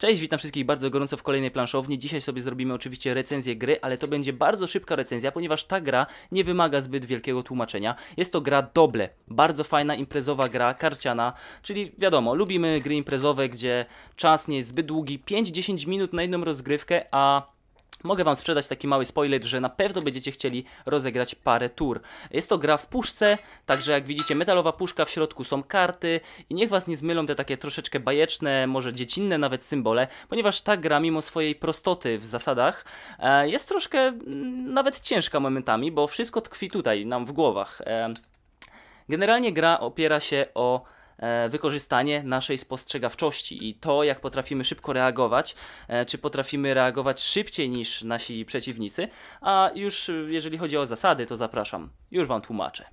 Cześć, witam wszystkich bardzo gorąco w kolejnej planszowni. Dzisiaj sobie zrobimy oczywiście recenzję gry, ale to będzie bardzo szybka recenzja, ponieważ ta gra nie wymaga zbyt wielkiego tłumaczenia. Jest to gra Doble, bardzo fajna imprezowa gra, karciana, czyli wiadomo, lubimy gry imprezowe, gdzie czas nie jest zbyt długi, 5-10 minut na jedną rozgrywkę, a Mogę Wam sprzedać taki mały spoiler, że na pewno będziecie chcieli rozegrać parę tur. Jest to gra w puszce, także jak widzicie metalowa puszka, w środku są karty i niech Was nie zmylą te takie troszeczkę bajeczne, może dziecinne nawet symbole, ponieważ ta gra mimo swojej prostoty w zasadach e, jest troszkę mm, nawet ciężka momentami, bo wszystko tkwi tutaj, nam w głowach. E, generalnie gra opiera się o E, wykorzystanie naszej spostrzegawczości i to, jak potrafimy szybko reagować, e, czy potrafimy reagować szybciej niż nasi przeciwnicy, a już e, jeżeli chodzi o zasady, to zapraszam, już Wam tłumaczę.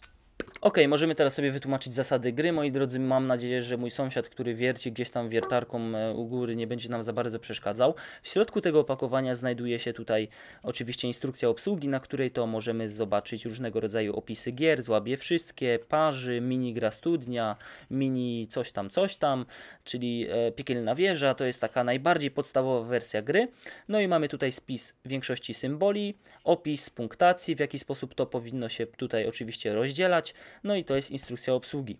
Ok, możemy teraz sobie wytłumaczyć zasady gry. Moi drodzy, mam nadzieję, że mój sąsiad, który wierci gdzieś tam wiertarką e, u góry, nie będzie nam za bardzo przeszkadzał. W środku tego opakowania znajduje się tutaj oczywiście instrukcja obsługi, na której to możemy zobaczyć różnego rodzaju opisy gier, złabie wszystkie, parzy, mini gra studnia, mini coś tam, coś tam, czyli e, piekielna wieża, to jest taka najbardziej podstawowa wersja gry. No i mamy tutaj spis większości symboli, opis punktacji, w jaki sposób to powinno się tutaj oczywiście rozdzielać, no i to jest instrukcja obsługi.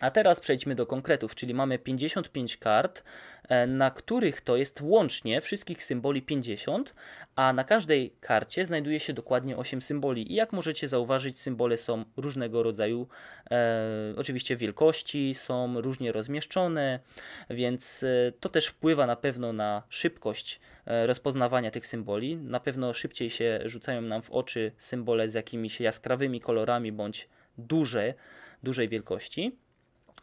A teraz przejdźmy do konkretów, czyli mamy 55 kart, e, na których to jest łącznie wszystkich symboli 50, a na każdej karcie znajduje się dokładnie 8 symboli. I jak możecie zauważyć, symbole są różnego rodzaju, e, oczywiście wielkości, są różnie rozmieszczone, więc e, to też wpływa na pewno na szybkość e, rozpoznawania tych symboli. Na pewno szybciej się rzucają nam w oczy symbole z jakimiś jaskrawymi kolorami bądź dużej wielkości.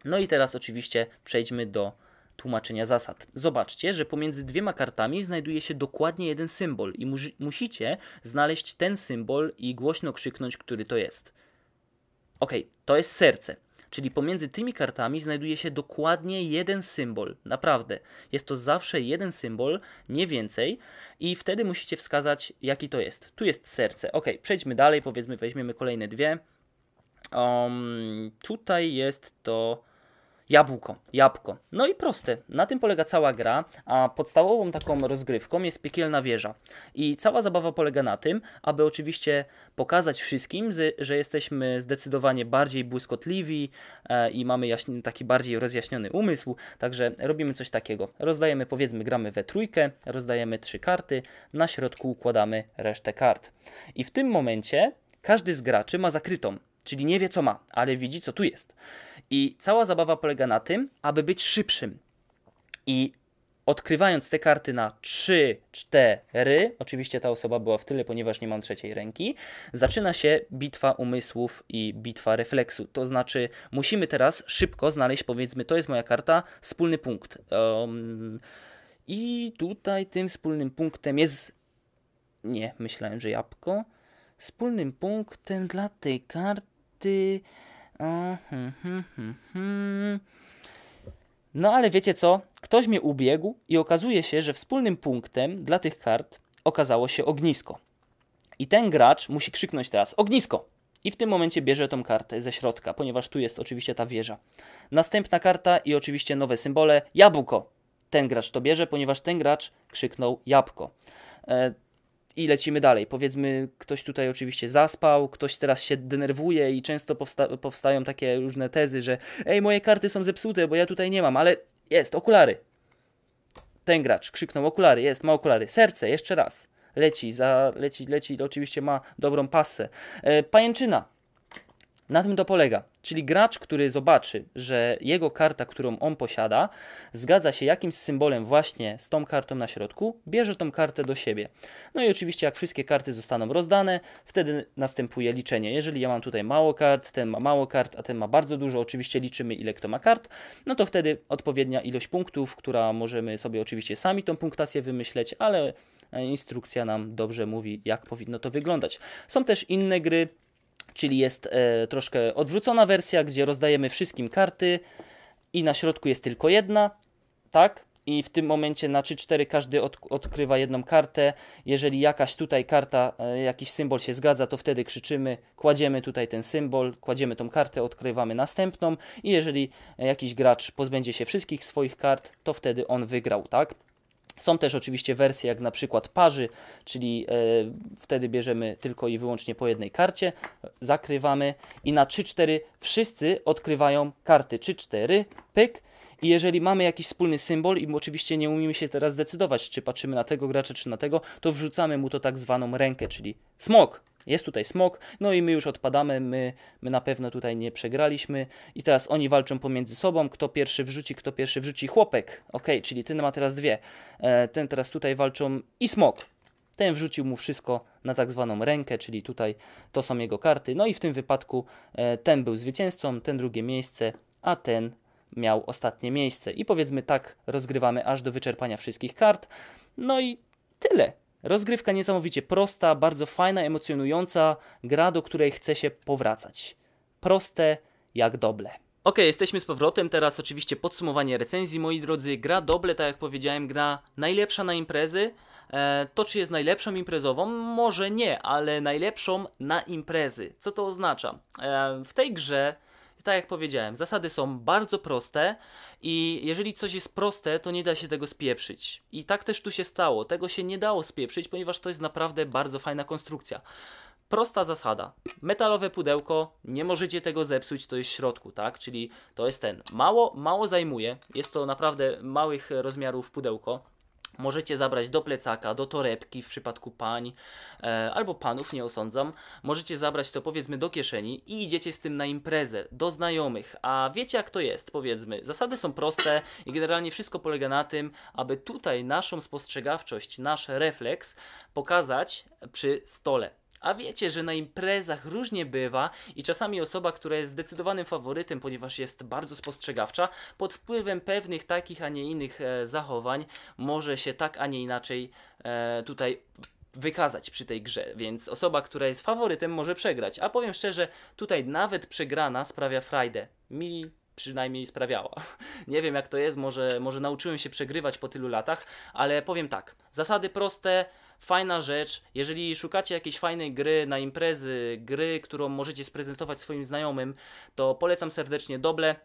No i teraz oczywiście przejdźmy do tłumaczenia zasad. Zobaczcie, że pomiędzy dwiema kartami znajduje się dokładnie jeden symbol i mu musicie znaleźć ten symbol i głośno krzyknąć, który to jest. Ok, to jest serce. Czyli pomiędzy tymi kartami znajduje się dokładnie jeden symbol. Naprawdę. Jest to zawsze jeden symbol, nie więcej. I wtedy musicie wskazać, jaki to jest. Tu jest serce. Ok, przejdźmy dalej. Powiedzmy, weźmiemy kolejne dwie. Um, tutaj jest to jabłko, jabłko. No i proste, na tym polega cała gra, a podstawową taką rozgrywką jest piekielna wieża. I cała zabawa polega na tym, aby oczywiście pokazać wszystkim, że jesteśmy zdecydowanie bardziej błyskotliwi e, i mamy taki bardziej rozjaśniony umysł, także robimy coś takiego. Rozdajemy, powiedzmy, gramy we trójkę, rozdajemy trzy karty, na środku układamy resztę kart. I w tym momencie każdy z graczy ma zakrytą Czyli nie wie, co ma, ale widzi, co tu jest. I cała zabawa polega na tym, aby być szybszym. I odkrywając te karty na 3, 4, oczywiście ta osoba była w tyle, ponieważ nie mam trzeciej ręki, zaczyna się bitwa umysłów i bitwa refleksu. To znaczy, musimy teraz szybko znaleźć, powiedzmy, to jest moja karta, wspólny punkt. Um, I tutaj tym wspólnym punktem jest. Nie, myślałem, że jabłko. Wspólnym punktem dla tej karty ty. Mhm, mhm, mhm. No ale wiecie co? Ktoś mnie ubiegł i okazuje się, że wspólnym punktem dla tych kart okazało się ognisko. I ten gracz musi krzyknąć teraz ognisko. I w tym momencie bierze tą kartę ze środka, ponieważ tu jest oczywiście ta wieża. Następna karta i oczywiście nowe symbole jabłko. Ten gracz to bierze, ponieważ ten gracz krzyknął jabłko. E, i lecimy dalej. Powiedzmy, ktoś tutaj oczywiście zaspał, ktoś teraz się denerwuje i często powsta powstają takie różne tezy, że ej, moje karty są zepsute, bo ja tutaj nie mam, ale jest, okulary. Ten gracz krzyknął okulary, jest, ma okulary. Serce, jeszcze raz. Leci, za, leci, leci, oczywiście ma dobrą pasę. E, pajęczyna. Na tym to polega. Czyli gracz, który zobaczy, że jego karta, którą on posiada, zgadza się jakimś symbolem właśnie z tą kartą na środku, bierze tą kartę do siebie. No i oczywiście, jak wszystkie karty zostaną rozdane, wtedy następuje liczenie. Jeżeli ja mam tutaj mało kart, ten ma mało kart, a ten ma bardzo dużo, oczywiście liczymy, ile kto ma kart, no to wtedy odpowiednia ilość punktów, która możemy sobie oczywiście sami tą punktację wymyśleć, ale instrukcja nam dobrze mówi, jak powinno to wyglądać. Są też inne gry, czyli jest e, troszkę odwrócona wersja, gdzie rozdajemy wszystkim karty i na środku jest tylko jedna, tak? I w tym momencie na 3-4 każdy od, odkrywa jedną kartę. Jeżeli jakaś tutaj karta, e, jakiś symbol się zgadza, to wtedy krzyczymy, kładziemy tutaj ten symbol, kładziemy tą kartę, odkrywamy następną. I jeżeli e, jakiś gracz pozbędzie się wszystkich swoich kart, to wtedy on wygrał, tak? Są też oczywiście wersje jak na przykład parzy, czyli e, wtedy bierzemy tylko i wyłącznie po jednej karcie, zakrywamy i na 3-4 wszyscy odkrywają karty 3-4, pyk. I jeżeli mamy jakiś wspólny symbol i oczywiście nie umiemy się teraz zdecydować, czy patrzymy na tego gracza, czy na tego, to wrzucamy mu to tak zwaną rękę, czyli smok, jest tutaj smok, no i my już odpadamy, my, my na pewno tutaj nie przegraliśmy. I teraz oni walczą pomiędzy sobą, kto pierwszy wrzuci, kto pierwszy wrzuci. Chłopek, ok, czyli ten ma teraz dwie. E, ten teraz tutaj walczą i smok. Ten wrzucił mu wszystko na tak zwaną rękę, czyli tutaj to są jego karty. No i w tym wypadku e, ten był zwycięzcą, ten drugie miejsce, a ten miał ostatnie miejsce. I powiedzmy tak, rozgrywamy aż do wyczerpania wszystkich kart. No i tyle. Rozgrywka niesamowicie prosta, bardzo fajna, emocjonująca, gra, do której chce się powracać. Proste jak doble. Ok, jesteśmy z powrotem, teraz oczywiście podsumowanie recenzji, moi drodzy. Gra doble, tak jak powiedziałem, gra najlepsza na imprezy. E, to czy jest najlepszą imprezową? Może nie, ale najlepszą na imprezy. Co to oznacza? E, w tej grze tak jak powiedziałem, zasady są bardzo proste i jeżeli coś jest proste, to nie da się tego spieprzyć. I tak też tu się stało. Tego się nie dało spieprzyć, ponieważ to jest naprawdę bardzo fajna konstrukcja. Prosta zasada. Metalowe pudełko, nie możecie tego zepsuć, to jest w środku, tak? Czyli to jest ten. Mało, mało zajmuje, jest to naprawdę małych rozmiarów pudełko. Możecie zabrać do plecaka, do torebki w przypadku pań e, albo panów, nie osądzam. Możecie zabrać to powiedzmy do kieszeni i idziecie z tym na imprezę, do znajomych. A wiecie jak to jest, powiedzmy. Zasady są proste i generalnie wszystko polega na tym, aby tutaj naszą spostrzegawczość, nasz refleks pokazać przy stole. A wiecie, że na imprezach różnie bywa i czasami osoba, która jest zdecydowanym faworytem, ponieważ jest bardzo spostrzegawcza, pod wpływem pewnych takich, a nie innych e, zachowań może się tak, a nie inaczej e, tutaj wykazać przy tej grze, więc osoba, która jest faworytem może przegrać. A powiem szczerze, tutaj nawet przegrana sprawia frajdę. Mi przynajmniej sprawiała. Nie wiem jak to jest, może, może nauczyłem się przegrywać po tylu latach, ale powiem tak, zasady proste, Fajna rzecz, jeżeli szukacie jakiejś fajnej gry na imprezy, gry, którą możecie sprezentować swoim znajomym, to polecam serdecznie Doble.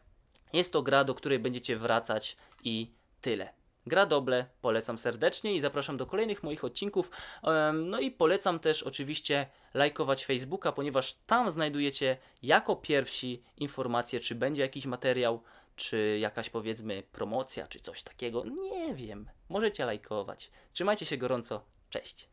Jest to gra, do której będziecie wracać i tyle. Gra Doble polecam serdecznie i zapraszam do kolejnych moich odcinków. No i polecam też oczywiście lajkować Facebooka, ponieważ tam znajdujecie jako pierwsi informacje, czy będzie jakiś materiał, czy jakaś powiedzmy promocja, czy coś takiego. Nie wiem. Możecie lajkować. Trzymajcie się gorąco. Cześć.